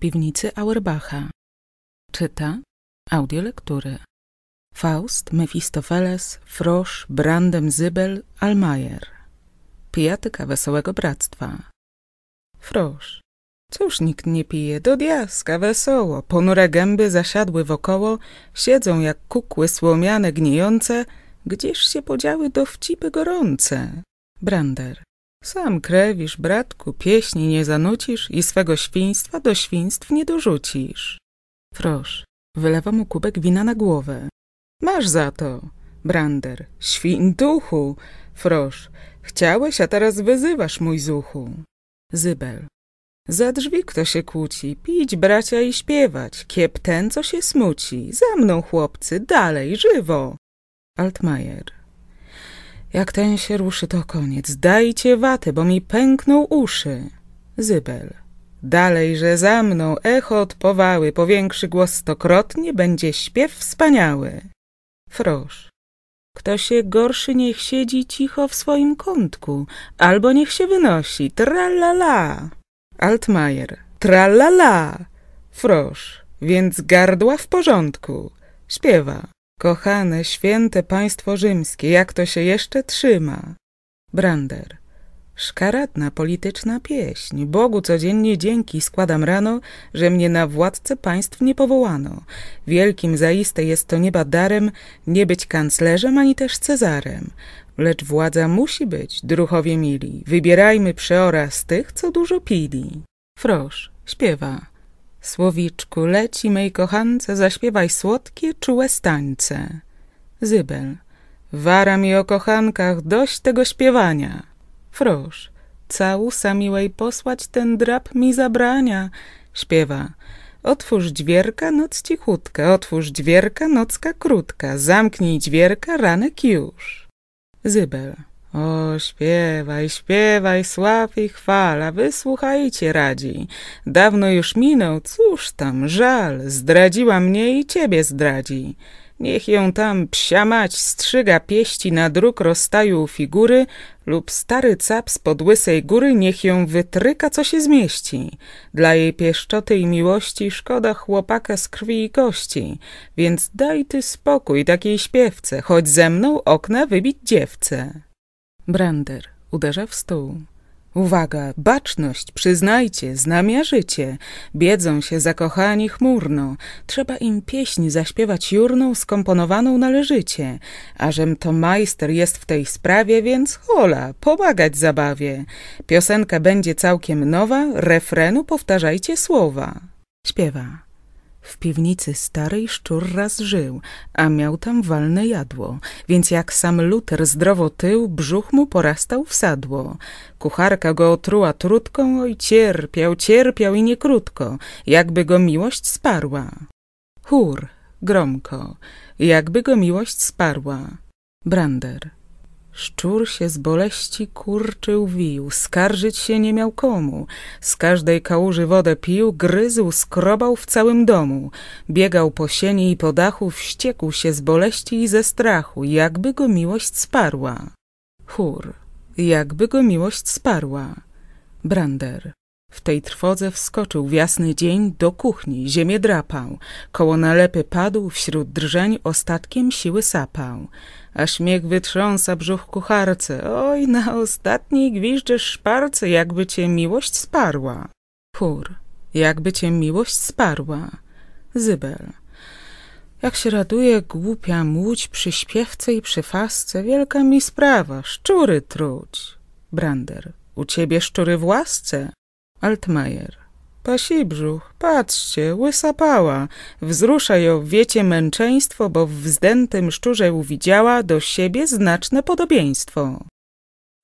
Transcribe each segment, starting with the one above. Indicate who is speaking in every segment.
Speaker 1: piwnicy Auerbacha. Czyta audiolektury. Faust, Mefistofeles, Frosch, Brandem Zybel, Almayer. Pijatyka Wesołego Bractwa. Frosz, Cóż nikt nie pije, do diaska, wesoło. Ponure gęby zasiadły wokoło, siedzą jak kukły słomiane gnijące. Gdzież się podziały dowcipy gorące? Brander. Sam krewisz, bratku, pieśni nie zanucisz i swego świństwa do świństw nie dorzucisz. Frosz wylewa mu kubek wina na głowę. Masz za to, Brander, świntuchu. Frosz, chciałeś, a teraz wyzywasz mój zuchu. Zybel, za drzwi kto się kłóci, pić bracia i śpiewać, kiep ten, co się smuci. Za mną, chłopcy, dalej, żywo. Altmajer. Jak ten się ruszy, to koniec. Dajcie watę, bo mi pękną uszy. Zybel. Dalej, że za mną echo odpowały, powiększy głos stokrotnie, będzie śpiew wspaniały. Frosz. Kto się gorszy, niech siedzi cicho w swoim kątku, albo niech się wynosi. Tralala. Altmajer. Tralala. Frosz. Więc gardła w porządku. Śpiewa. Kochane, święte państwo rzymskie, jak to się jeszcze trzyma? Brander. Szkaradna polityczna pieśń. Bogu codziennie dzięki składam rano, że mnie na władcę państw nie powołano. Wielkim zaiste jest to nieba darem nie być kanclerzem ani też cezarem. Lecz władza musi być, Druchowie mili. Wybierajmy przeora z tych, co dużo pili. Frosz śpiewa. Słowiczku, leci mej kochance, zaśpiewaj słodkie, czułe stańce. Zybel. Wara mi o kochankach, dość tego śpiewania. Frosz, Całusa miłej posłać ten drab mi zabrania. Śpiewa. Otwórz dźwierka, noc cichutka, otwórz dźwierka, nocka krótka, zamknij dźwierka, ranek już. Zybel. O, śpiewaj, śpiewaj, sław i chwala, wysłuchajcie radzi. Dawno już minął, cóż tam, żal, zdradziła mnie i ciebie zdradzi. Niech ją tam psia mać strzyga pieści na druk rozstaju figury lub stary cap z podłysej góry niech ją wytryka, co się zmieści. Dla jej pieszczoty i miłości szkoda chłopaka z krwi i kości, więc daj ty spokój takiej śpiewce, choć ze mną okna wybić dziewce. Brander uderza w stół. Uwaga, baczność, przyznajcie, znamiarzycie. Biedzą się zakochani chmurno. Trzeba im pieśń zaśpiewać jurną, skomponowaną należycie. A żem to majster jest w tej sprawie, więc hola, pomagać zabawie. Piosenka będzie całkiem nowa, refrenu powtarzajcie słowa. Śpiewa. W piwnicy starej szczur raz żył, a miał tam walne jadło, więc jak sam Luter zdrowo tył, brzuch mu porastał w sadło. Kucharka go otruła trutką, oj cierpiał, cierpiał i nie krótko, jakby go miłość sparła. Hur, gromko, jakby go miłość sparła. Brander. Szczur się z boleści kurczył, wił, skarżyć się nie miał komu. Z każdej kałuży wodę pił, gryzł, skrobał w całym domu. Biegał po sieni i po dachu, wściekł się z boleści i ze strachu, jakby go miłość sparła. Chór, jakby go miłość sparła. Brander. W tej trwodze wskoczył w jasny dzień do kuchni, ziemię drapał. Koło nalepy padł, wśród drżeń ostatkiem siły sapał a śmiech wytrząsa brzuch kucharce. Oj, na ostatniej gwiżdżysz szparce, jakby cię miłość sparła. Chór. Jakby cię miłość sparła. Zybel. Jak się raduje głupia młódź przy śpiewce i przy fasce, wielka mi sprawa, szczury truć. Brander. U ciebie szczury w łasce. Altmajer brzuch, patrzcie, łysapała. wzrusza ją wiecie męczeństwo, bo w wzdętym szczurze uwidziała do siebie znaczne podobieństwo.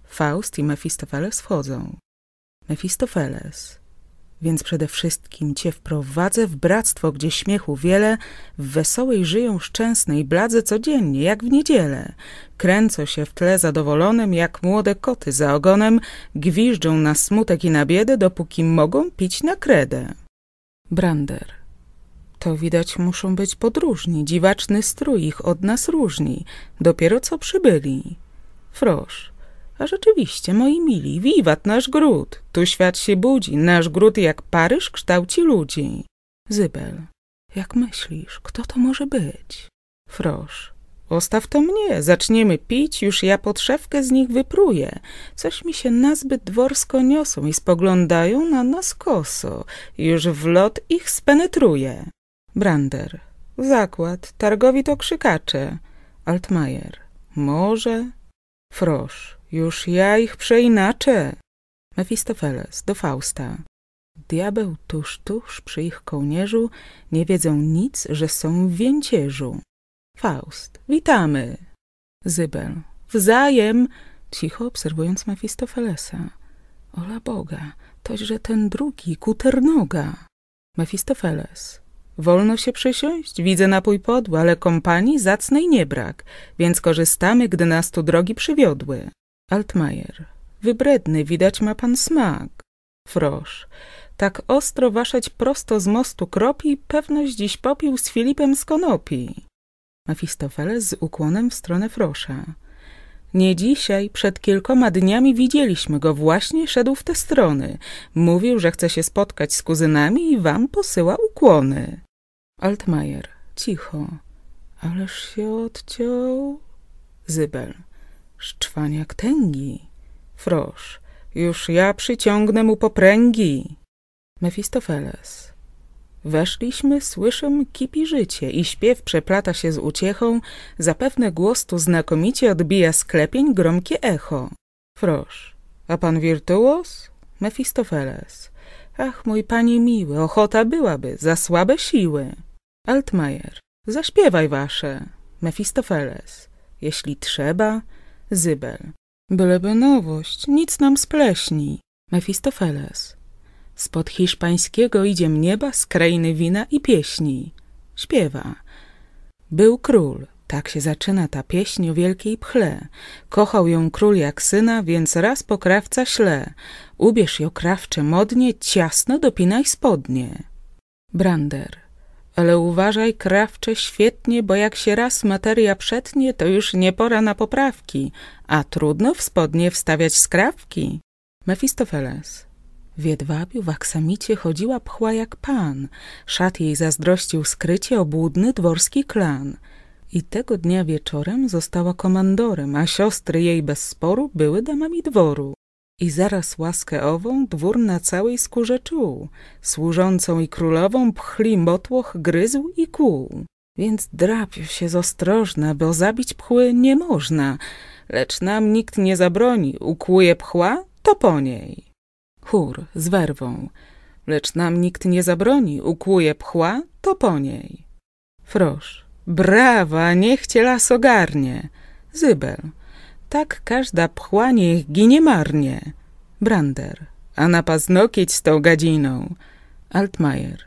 Speaker 1: Faust i Mefistofeles wchodzą. Mefistofeles. Więc przede wszystkim Cię wprowadzę w bractwo, gdzie śmiechu wiele, w wesołej żyją szczęsnej bladze codziennie, jak w niedzielę. Kręcą się w tle zadowolonym, jak młode koty za ogonem, gwiżdżą na smutek i na biedę, dopóki mogą pić na kredę. Brander to widać muszą być podróżni, dziwaczny strój ich od nas różni, dopiero co przybyli. Frosz. A rzeczywiście, moi mili, wiwat nasz gród. Tu świat się budzi, nasz gród jak Paryż kształci ludzi. Zybel, jak myślisz, kto to może być? Frosz, ostaw to mnie, zaczniemy pić, już ja podszewkę z nich wypruję. Coś mi się nazbyt dworsko niosą i spoglądają na nas koso. Już w lot ich spenetruje. Brander, zakład, targowi to krzykacze. Altmajer, może? Frosz, już ja ich przeinaczę. Mefistofeles do Fausta. Diabeł tuż, tuż przy ich kołnierzu, nie wiedzą nic, że są w więcierzu. Faust, witamy. Zybel, wzajem, cicho obserwując Mefistofelesa. Ola Boga, toś, że ten drugi, kuternoga. Mefistofeles, wolno się przysiąść? Widzę napój podły, ale kompanii zacnej nie brak, więc korzystamy, gdy nas tu drogi przywiodły. Altmajer. Wybredny, widać ma pan smak. Frosz. Tak ostro waszeć prosto z mostu kropi, pewność dziś popił z Filipem z konopi. Mefistofeles z ukłonem w stronę Frosza. Nie dzisiaj, przed kilkoma dniami widzieliśmy go, właśnie szedł w te strony. Mówił, że chce się spotkać z kuzynami i wam posyła ukłony. Altmajer. Cicho. Ależ się odciął. Zybel. Szczwaniak tęgi. Frosz, już ja przyciągnę mu popręgi. Mefistofeles. Weszliśmy, słyszę kipi życie i śpiew przeplata się z uciechą, zapewne głos tu znakomicie odbija sklepień gromkie echo. Frosz, a pan wirtuos? Mefistofeles. Ach, mój panie miły, ochota byłaby, za słabe siły. Altmajer. Zaśpiewaj wasze. Mefistofeles. Jeśli trzeba, Zybel. Byleby nowość, nic nam spleśni. Mefistofeles. Spod hiszpańskiego idzie nieba skrejny wina i pieśni. Śpiewa. Był król, tak się zaczyna ta pieśń o wielkiej pchle. Kochał ją król jak syna, więc raz krawca śle. Ubierz ją krawcze modnie, ciasno dopinaj spodnie. Brander ale uważaj, krawcze, świetnie, bo jak się raz materia przetnie, to już nie pora na poprawki, a trudno w spodnie wstawiać skrawki. Mefistofeles. W jedwabiu w aksamicie chodziła pchła jak pan. Szat jej zazdrościł skrycie obłudny dworski klan. I tego dnia wieczorem została komandorem, a siostry jej bez sporu były damami dworu. I zaraz łaskę ową dwór na całej skórze czuł, służącą i królową pchli motłoch gryzł i kłuł. Więc drapił się z ostrożna, bo zabić pchły nie można, lecz nam nikt nie zabroni, ukłuje pchła, to po niej. Chór z werwą, lecz nam nikt nie zabroni, ukłuje pchła, to po niej. Frosz, brawa, niech cię las ogarnie. Zybel, tak każda pchła niech ginie marnie. Brander. A na paznokieć z tą gadziną. Altmajer.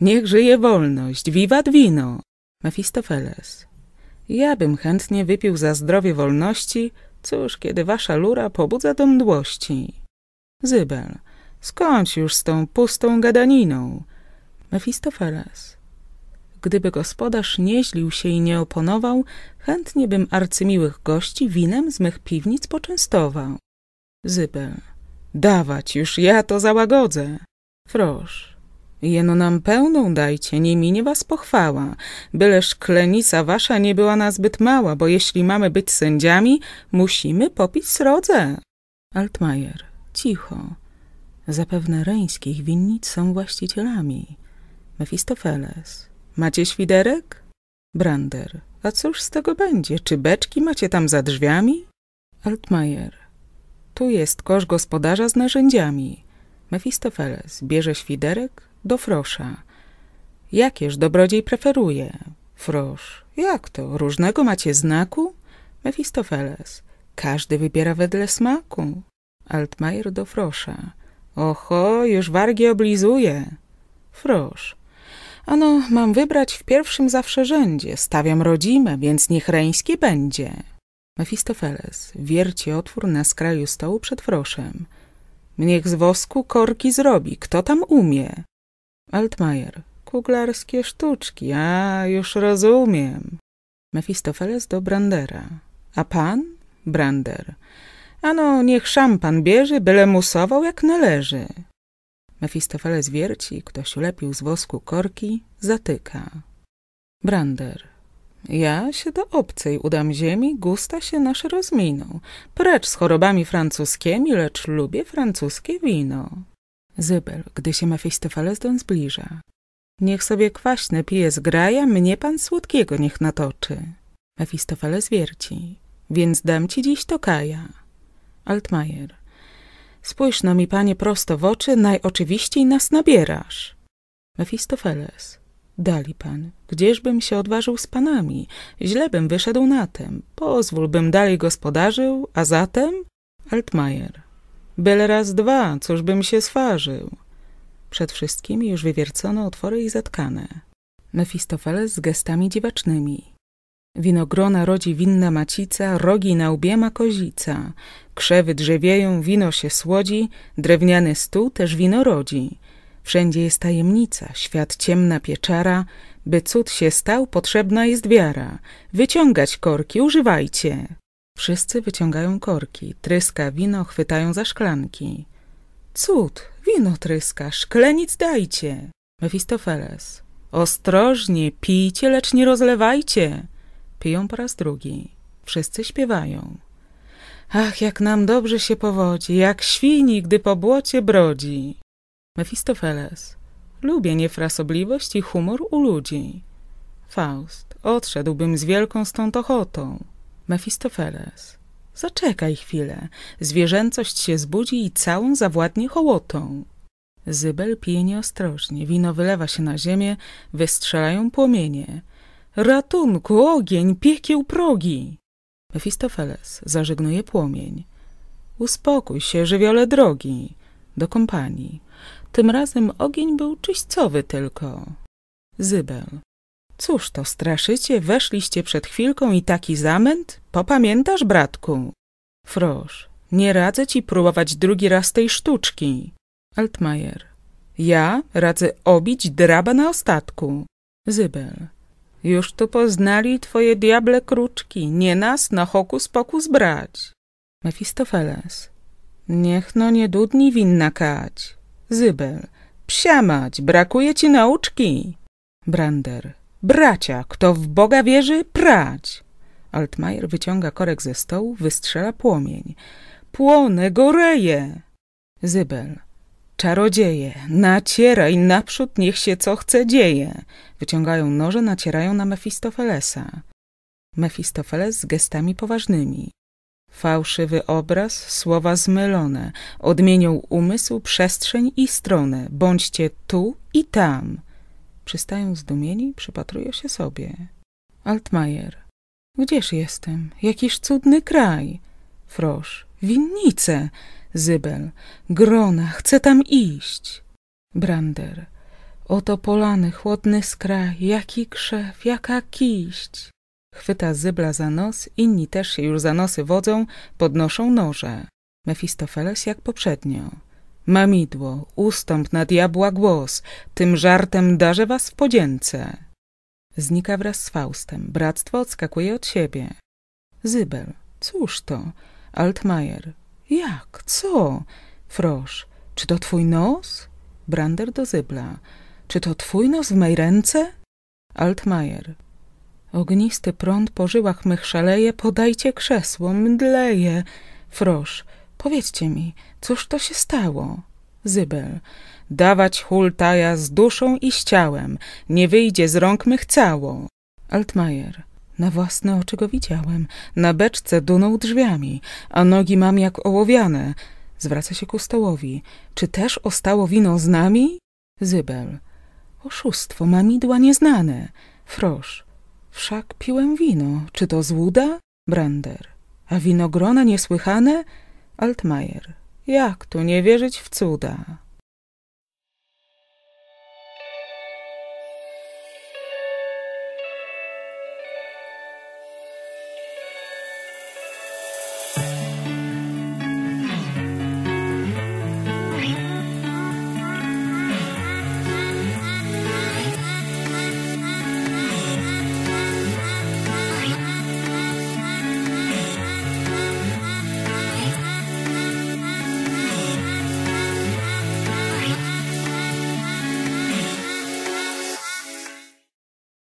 Speaker 1: Niech żyje wolność, wiwat wino. Mefistofeles. Ja bym chętnie wypił za zdrowie wolności, cóż, kiedy wasza lura pobudza do mdłości. Zybel. Skądś już z tą pustą gadaniną? Mefistofeles. Gdyby gospodarz nie źlił się i nie oponował, chętnie bym arcymiłych gości winem z mych piwnic poczęstował. Zybel. Dawać już, ja to załagodzę. Frosz. Jeno nam pełną dajcie, nie minie was pochwała, byleż klenica wasza nie była na zbyt mała, bo jeśli mamy być sędziami, musimy popić srodze. Altmajer, cicho. Zapewne reńskich winnic są właścicielami. Mefistofeles, Macie świderek? Brander. A cóż z tego będzie? Czy beczki macie tam za drzwiami? Altmajer. Tu jest kosz gospodarza z narzędziami. Mefistofeles bierze świderek do frosza. Jakież dobrodziej preferuje? Frosz. Jak to? Różnego macie znaku? Mefistofeles. Każdy wybiera wedle smaku. Altmajer do frosza. Oho, już wargi oblizuje. Frosz. Ano, mam wybrać w pierwszym zawsze rzędzie. Stawiam rodzime, więc niech reński będzie. Mefistofeles wierci otwór na skraju stołu przed froszem. Niech z wosku korki zrobi, kto tam umie? Altmajer. Kuglarskie sztuczki, a już rozumiem. Mefistofeles do Brandera. A pan? Brander. Ano, niech szampan bierze, byle musował jak należy. Mefistofele wierci, ktoś ulepił z wosku korki, zatyka. Brander. Ja się do obcej udam ziemi, gusta się nasze rozminą. Precz z chorobami francuskimi, lecz lubię francuskie wino. Zybel, gdy się Mefistofeles don zbliża. Niech sobie kwaśne pije z graja, mnie pan słodkiego niech natoczy. Mefistofeles wierci. Więc dam ci dziś tokaja. Altmajer. Spójrz no mi, panie, prosto w oczy, najoczywiściej nas nabierasz. Mefistofeles. Dali pan, gdzieżbym się odważył z panami? Źlebym wyszedł na tem. pozwólbym dalej gospodarzył, a zatem? Altmajer. Byle raz dwa, bym się swarzył. Przed wszystkimi już wywiercono otwory i zatkane. Mefistofeles z gestami dziwacznymi. Winogrona rodzi winna macica, rogi na łbie ma kozica. Krzewy drzewieją, wino się słodzi, drewniany stół też wino rodzi. Wszędzie jest tajemnica, świat ciemna pieczara, by cud się stał, potrzebna jest wiara. Wyciągać korki, używajcie. Wszyscy wyciągają korki, tryska wino, chwytają za szklanki. Cud, wino tryska, szklenic dajcie. Mefistofeles. Ostrożnie, pijcie, lecz nie rozlewajcie. Piją po raz drugi. Wszyscy śpiewają. Ach, jak nam dobrze się powodzi, jak świni, gdy po błocie brodzi. Mefistofeles. Lubię niefrasobliwość i humor u ludzi. Faust. Odszedłbym z wielką stąd ochotą. Mefistofeles. Zaczekaj chwilę. Zwierzęcość się zbudzi i całą zawładnie hołotą. Zybel pije nieostrożnie, wino wylewa się na ziemię, wystrzelają płomienie. Ratunku, ogień, piekieł progi! Mefistofeles zażegnuje płomień. Uspokój się, żywiole drogi! Do kompanii. Tym razem ogień był czyścowy tylko. Zybel. Cóż to straszycie, weszliście przed chwilką i taki zamęt? Popamiętasz, bratku? Frosz, Nie radzę ci próbować drugi raz tej sztuczki. Altmajer. Ja radzę obić draba na ostatku. Zybel. Już tu poznali twoje diable kruczki, nie nas na hokus pokus brać. Mefistofeles. Niech no nie dudni winna kać. Zybel. Psiamać, brakuje ci nauczki. Brander. Bracia, kto w Boga wierzy, prać. Altmaier wyciąga korek ze stołu, wystrzela płomień. Płonę, goreje. Zybel. Czarodzieje, nacieraj naprzód, niech się co chce dzieje. Wyciągają noże, nacierają na Mefistofelesa. Mefistofeles z gestami poważnymi. Fałszywy obraz, słowa zmylone, odmienią umysł, przestrzeń i stronę. Bądźcie tu i tam. Przystają zdumieni, przypatrują się sobie. Altmajer. Gdzież jestem? Jakiż cudny kraj. Frosz. Winnice. Zybel. Grona, chcę tam iść. Brander. Oto polany, chłodny skraj, jaki krzew, jaka kiść. Chwyta Zybla za nos, inni też się już za nosy wodzą, podnoszą noże. Mefistofeles jak poprzednio. Mamidło, ustąp na diabła głos, tym żartem darzę was w podzięce. Znika wraz z Faustem, bractwo odskakuje od siebie. Zybel, cóż to? Altmajer, jak? Co? Frosz. Czy to twój nos? Brander do Zybla. Czy to twój nos w mej ręce? Altmajer. Ognisty prąd po żyłach mych szaleje, podajcie krzesło, mdleje. Frosz. Powiedzcie mi, cóż to się stało? Zybel. Dawać hultaja z duszą i z ciałem, nie wyjdzie z rąk mych cało. Altmajer. Na własne oczy go widziałem. Na beczce dunął drzwiami, a nogi mam jak ołowiane. Zwraca się ku stołowi. Czy też ostało wino z nami? Zybel. Oszustwo, mamidła nieznane. Frosz. Wszak piłem wino. Czy to złuda? Brander. A winogrona niesłychane? Altmajer. Jak tu nie wierzyć w cuda?